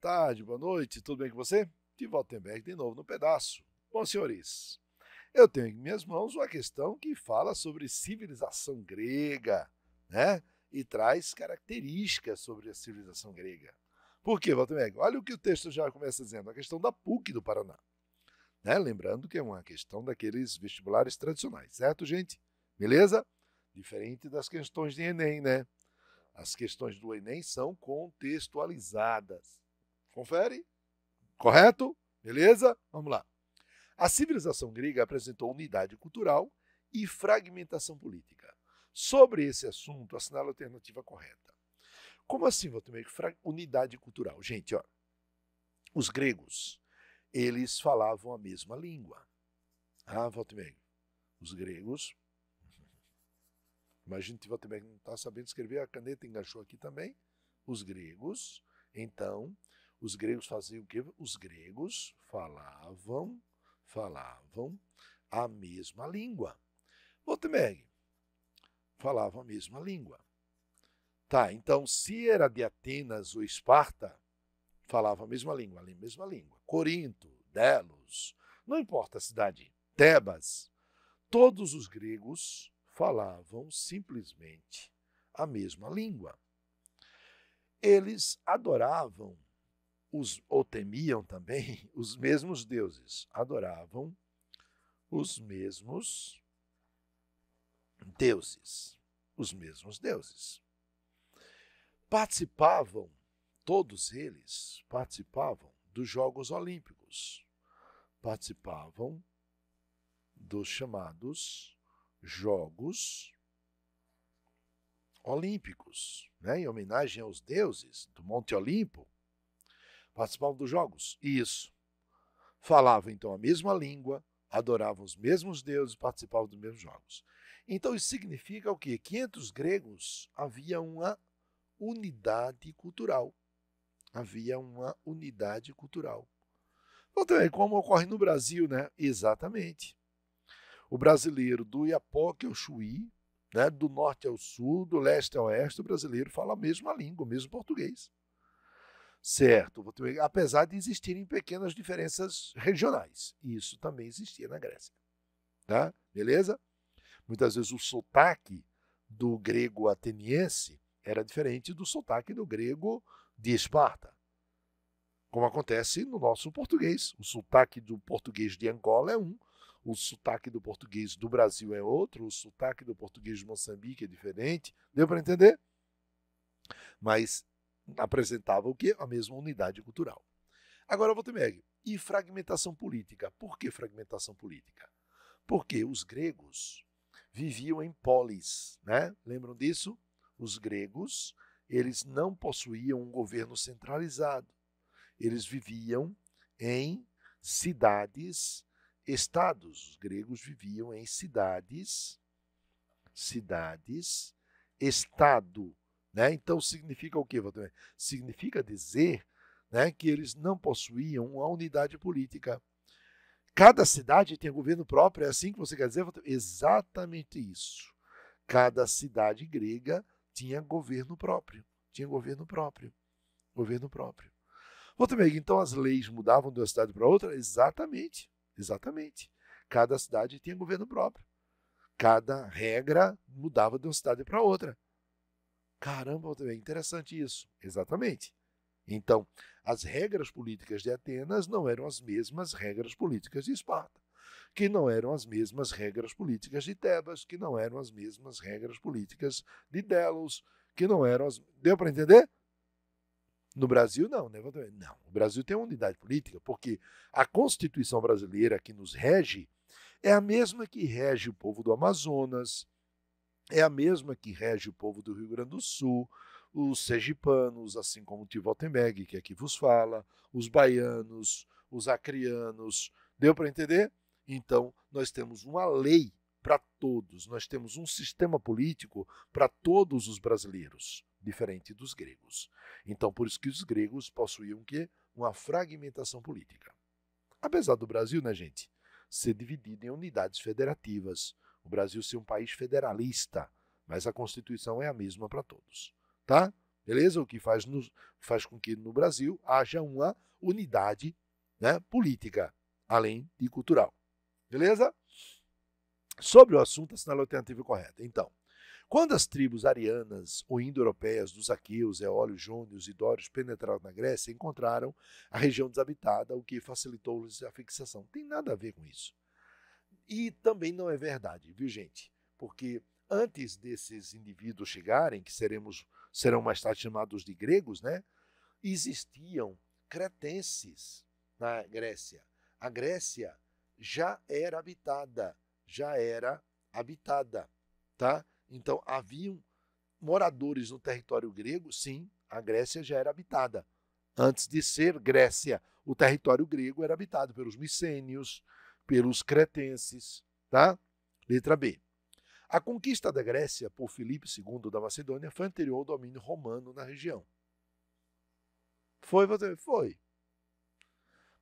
tarde, boa noite, tudo bem com você? De Waltenberg de novo no pedaço. Bom, senhores, eu tenho em minhas mãos uma questão que fala sobre civilização grega, né? E traz características sobre a civilização grega. Por quê, Waltenberg? Olha o que o texto já começa dizendo, a questão da PUC do Paraná. Né? Lembrando que é uma questão daqueles vestibulares tradicionais, certo, gente? Beleza? Diferente das questões de Enem, né? As questões do Enem são contextualizadas. Confere? Correto? Beleza? Vamos lá. A civilização grega apresentou unidade cultural e fragmentação política. Sobre esse assunto, assinale a alternativa correta. Como assim, Valtemir? Unidade cultural. Gente, ó, os gregos, eles falavam a mesma língua. Ah, Valtemir, os gregos... Imagina que Valtemir não está sabendo escrever, a caneta enganchou aqui também. Os gregos, então, os gregos faziam o quê? Os gregos falavam, falavam a mesma língua. Gutenberg falava a mesma língua. Tá, então se era de Atenas ou Esparta, falava a mesma língua, a mesma língua. Corinto, Delos, não importa a cidade, Tebas, todos os gregos falavam simplesmente a mesma língua. Eles adoravam os, ou temiam também os mesmos deuses, adoravam os mesmos deuses, os mesmos deuses. Participavam, todos eles participavam dos Jogos Olímpicos, participavam dos chamados Jogos Olímpicos, né, em homenagem aos deuses do Monte Olimpo participavam dos jogos. Isso. Falavam então a mesma língua, adoravam os mesmos deuses, participavam dos mesmos jogos. Então isso significa o quê? Que entre os gregos havia uma unidade cultural. Havia uma unidade cultural. Então, ver como ocorre no Brasil, né? Exatamente. O brasileiro do Iapoque ao Chuí, né? do norte ao sul, do leste ao oeste, o brasileiro fala a mesma língua, o mesmo português. Certo, apesar de existirem pequenas diferenças regionais. Isso também existia na Grécia. Tá? Beleza? Muitas vezes o sotaque do grego ateniense era diferente do sotaque do grego de Esparta. Como acontece no nosso português. O sotaque do português de Angola é um, o sotaque do português do Brasil é outro, o sotaque do português de Moçambique é diferente. Deu para entender? Mas apresentava o quê? A mesma unidade cultural. Agora, Voltemeg, e fragmentação política? Por que fragmentação política? Porque os gregos viviam em polis, né? Lembram disso? Os gregos, eles não possuíam um governo centralizado. Eles viviam em cidades, estados. Os gregos viviam em cidades, cidades, estado né? Então significa o quê, Valdomiro? Significa dizer né, que eles não possuíam uma unidade política. Cada cidade tem um governo próprio, é assim que você quer dizer? Valdomiro? Exatamente isso. Cada cidade grega tinha governo próprio, tinha governo próprio, governo próprio. Valdomiro, então as leis mudavam de uma cidade para outra? Exatamente, exatamente. Cada cidade tinha governo próprio. Cada regra mudava de uma cidade para outra. Caramba, é interessante isso. Exatamente. Então, as regras políticas de Atenas não eram as mesmas regras políticas de Esparta, que não eram as mesmas regras políticas de Tebas, que não eram as mesmas regras políticas de Delos, que não eram as. Deu para entender? No Brasil, não, né? Não. O Brasil tem unidade política, porque a Constituição brasileira que nos rege é a mesma que rege o povo do Amazonas, é a mesma que rege o povo do Rio Grande do Sul, os sergipanos, assim como o Tivoltemberg, que aqui vos fala, os baianos, os acrianos. Deu para entender? Então, nós temos uma lei para todos, nós temos um sistema político para todos os brasileiros, diferente dos gregos. Então, por isso que os gregos possuíam que uma fragmentação política. Apesar do Brasil, né, gente, ser dividido em unidades federativas, o Brasil ser um país federalista, mas a Constituição é a mesma para todos, tá? Beleza? O que faz, faz com que no Brasil haja uma unidade né, política, além de cultural. Beleza? Sobre o assunto, assinale a alternativa correta. Então, quando as tribos arianas ou indo-europeias dos aqueus, eólios, jônios e dórios penetraram na Grécia, encontraram a região desabitada, o que facilitou-lhes a fixação. Tem nada a ver com isso. E também não é verdade, viu, gente? Porque antes desses indivíduos chegarem, que seremos, serão mais tarde chamados de gregos, né? Existiam cretenses na Grécia. A Grécia já era habitada, já era habitada, tá? Então haviam moradores no território grego, sim, a Grécia já era habitada. Antes de ser Grécia, o território grego era habitado pelos micênios, pelos cretenses, tá? Letra B. A conquista da Grécia por Filipe II da Macedônia foi anterior ao domínio romano na região. Foi, você foi.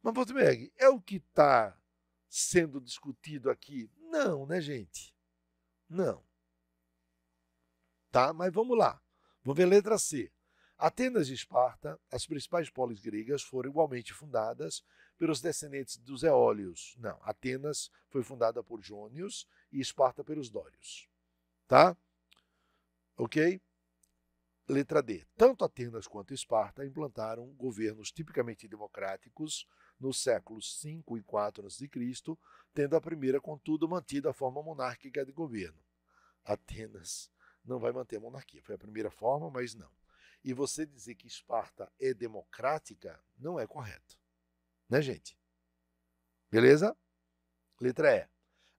Mas, Wolfsberg, é o que está sendo discutido aqui? Não, né, gente? Não. Tá? Mas vamos lá. Vamos ver letra C. Atenas e Esparta, as principais polis gregas, foram igualmente fundadas pelos descendentes dos Eólios. Não, Atenas foi fundada por Jônios e Esparta pelos Dórios. Tá? Ok? Letra D. Tanto Atenas quanto Esparta implantaram governos tipicamente democráticos nos séculos 5 e 4 a.C., tendo a primeira, contudo, mantido a forma monárquica de governo. Atenas não vai manter a monarquia. Foi a primeira forma, mas não. E você dizer que Esparta é democrática não é correto né, gente? Beleza? Letra E.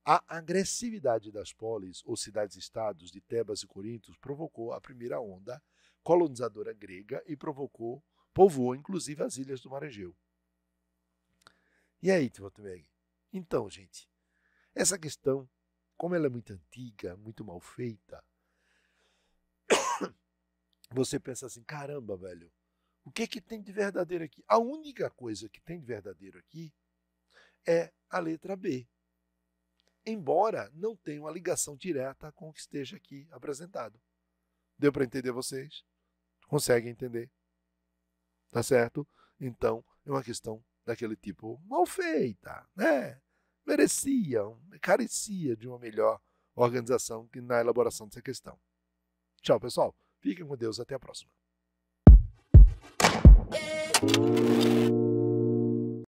A agressividade das polis ou cidades-estados de Tebas e Corinto provocou a primeira onda colonizadora grega e provocou, povoou inclusive as ilhas do Mar Egeu. E aí, Timothy Então, gente, essa questão, como ela é muito antiga, muito mal feita, você pensa assim, caramba, velho, o que, é que tem de verdadeiro aqui? A única coisa que tem de verdadeiro aqui é a letra B, embora não tenha uma ligação direta com o que esteja aqui apresentado. Deu para entender vocês? Conseguem entender? Tá certo? Então, é uma questão daquele tipo mal feita, né? Merecia, carecia de uma melhor organização na elaboração dessa questão. Tchau, pessoal. Fiquem com Deus. Até a próxima. Thank you.